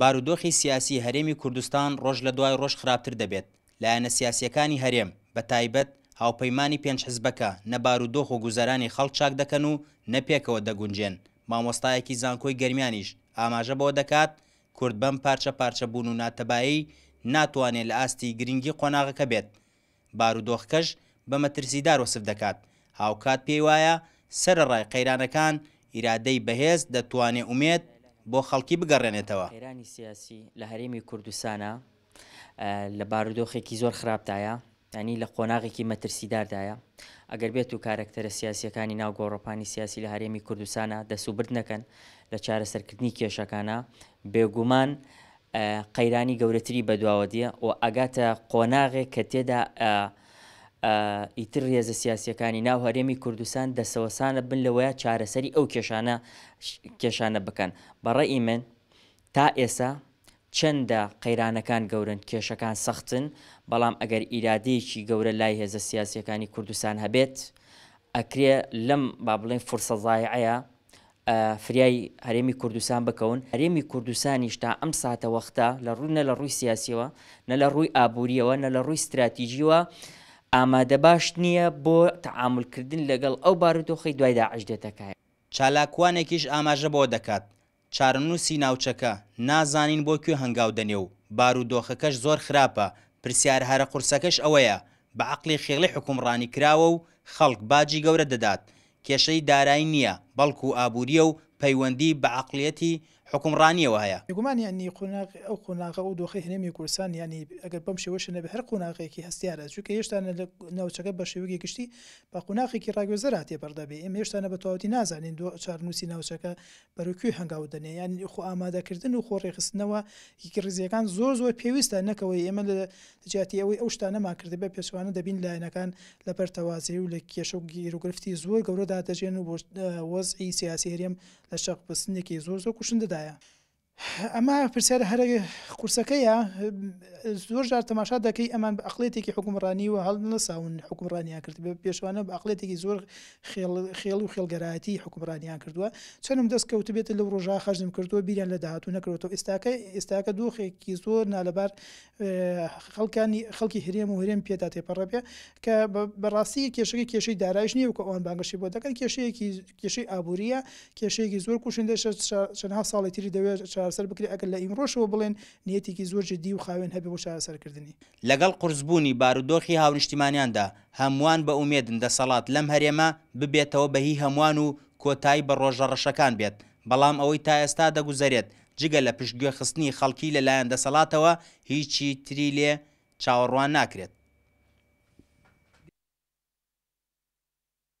بارودۆخی سیاسی هەرێمی کوردستان ڕۆژ لە دوای ڕۆژ خراپتر دەبێت لایەنە سیاسیەکانی هەرێم بە تایبەت هاوپەیمانانی پێنج حزبەکە نەبارودۆخ و گوزارانی خەڵ چاک دەکەن و نەپێکەوە دەگونجێن مامۆستایەکی زانکۆی گەرمیانیش ئاماژە بەوە دەکات کورد بەم پارچە پارچە بوون و ناتەبایی ناتوانێت لە ئاستی گرنگی قۆناغەکە بێت بارودۆخکەش بە مەترسیدار وەسف دەکات هاوکات پێی وایە سەرڕای قەیرانەکان ئیرادەی بەهێز دەتوانێت ئومێت بۆ خەڵکی بگەڕێنێتەوە ئێرانی سیاسی لە هەرێمی کوردستانە لە بارودۆخێکی زۆر خراپدایە ینی لە قۆناغێکی مەترسیداردایە ئەگەر بێت و کارکتەرە سیاسەکانی ناو گۆڕۆپانی سیاسی لە هەرێمی کوردستانە دەسوبرد نەکەن لە چارەسەرکردنی کێشەکانە بێگومان قەیرانی گەورەتری بەدواوە دیە و ئەگاتە قۆناغێک کە تێدا ئیتر ڕێزە سیاسیەکانی ناو هەرێمی کوردستان دەسەوەسانە بن لەوەیە چارەسەری ئەو کێشانە کێشانە بکەن بەڕێئی من تا ئێسا چەندە قەیرانەکان گەورن کێشەکان سەختن بەڵام ئەگەر ئیرادەیەکی گەورە لای هێزە سیاسەکانی کوردستان هەبێت ئەکرێ لەم با بڵێن فرسەزایعەیە فریای هەرێمی کوردستان بکەون هەرێمی کوردستانیش تا ئەم ساتە وەختە لە ڕوو نە لە ڕووی سیاسیەوە نە لە ڕووی ئابوووریەوە نە لە ڕووی استراتیژیەوە ئامادە باش نییە بۆ تەعاملکردن لەگەڵ ئەو بارودۆخی دوای داعش دێتەکایە چالاکوانێکیش ئاماژە بۆ دەکات چارنووسی ناوچەکە نازانین بۆ کوێ هەنگاو دەنێ و بارودۆخەکەش زۆر خراپە پرسیار هەرە قورسەکەش ئەوەیە بە عقلی خێڵی حکومڕانی کراوە و خەڵک باجی گەورە دەدات کێشەی دارایی نییە بەڵکو و ئابووریە و پەیوەندی بە عقلەتی حکومڕانیەوە هەیە یگومانیانی قوناق ئەو قۆناغا و دۆخی هەنێمی کوردستان ینی ئەگەر بەم شێوەشنە بە هەر قۆناغێکی هەستیارە چووکە هێشتا ناوچەکە بە شێوەی گشتی بە قۆناقێکی ڕاگوێزەراتێ بەردەبێ ئێمە هێشتانە بە تەواوتی نازانین دو چارنووسی ناوچەکە بەرەکوی هەنگاو دەنێ یان خو ئامادەکردن و خۆڕێخستنەوە یکی ڕزیەکان زۆر زۆر پێویستە نەکەوەی ئێمە لە جااتی ئەوەی ئەو شتانەماکردی بە پێچوانە دەبین لایەنەکان لە پەرتەوازی و لە کێشە و گیرروگرفتی زۆر گەورە دادەژێن و وەزی سیاسی هەرێم لە شەق بستنێکی زۆر زۆر کوشنددا Yeah. ئەمە پرسیارە هەر قورسەکەیە زۆر جار تەماشا دەکەی ئەمان بە ئەقلێتێکی حکومڕانی و هەڵ لە ساون حکومڕانیان کرد بە پێشوانە بە ئەقلێتێکی زۆر خێڵ و خێلگەراتی حکومڕانیان کردووە چەندم دەست کەوت بێت لە ڕۆژا خەژم کردووە بیریان لە داهاتوو نەکردەوە ئێستاکە ئێستاکە دۆخێکی زۆر نالەبار خەڵکانی خەڵکی هرێم و هرێم پێدا تێپەڕەپێ کە بەڕاستی کێشەکە کێشەی دارایش نییە کە ئەوان بانگشی بۆ دەکەن کێشەیەکی کێشەی ئابوووریە کێشەیەکی زۆر کوشندە چەندها ساڵی تری دەوێت چارەسەر بکری ئەگەر لە ئیمڕۆشەوە بڵێن نیەتێکی زۆر جدی و خاوێن هەبێ بۆ چارەسەرکردنی لەگەڵ قرسبوونی بارودۆخی هاونیشتیمانیاندا هەمووان بە ئومێدن دەسەڵات لەم هەرێمە ببێتەوە بەهی هەمووان و کۆتایی بە ڕۆژە ڕەشەکان بێت بەڵام ئەوەی تا ئێستا دەگوزارێت جگە لە پشتگوێ خستنی خەڵکی لەلایەن دەسەڵاتەوە هیچی تری لێ چاوەڕوان ناکرێت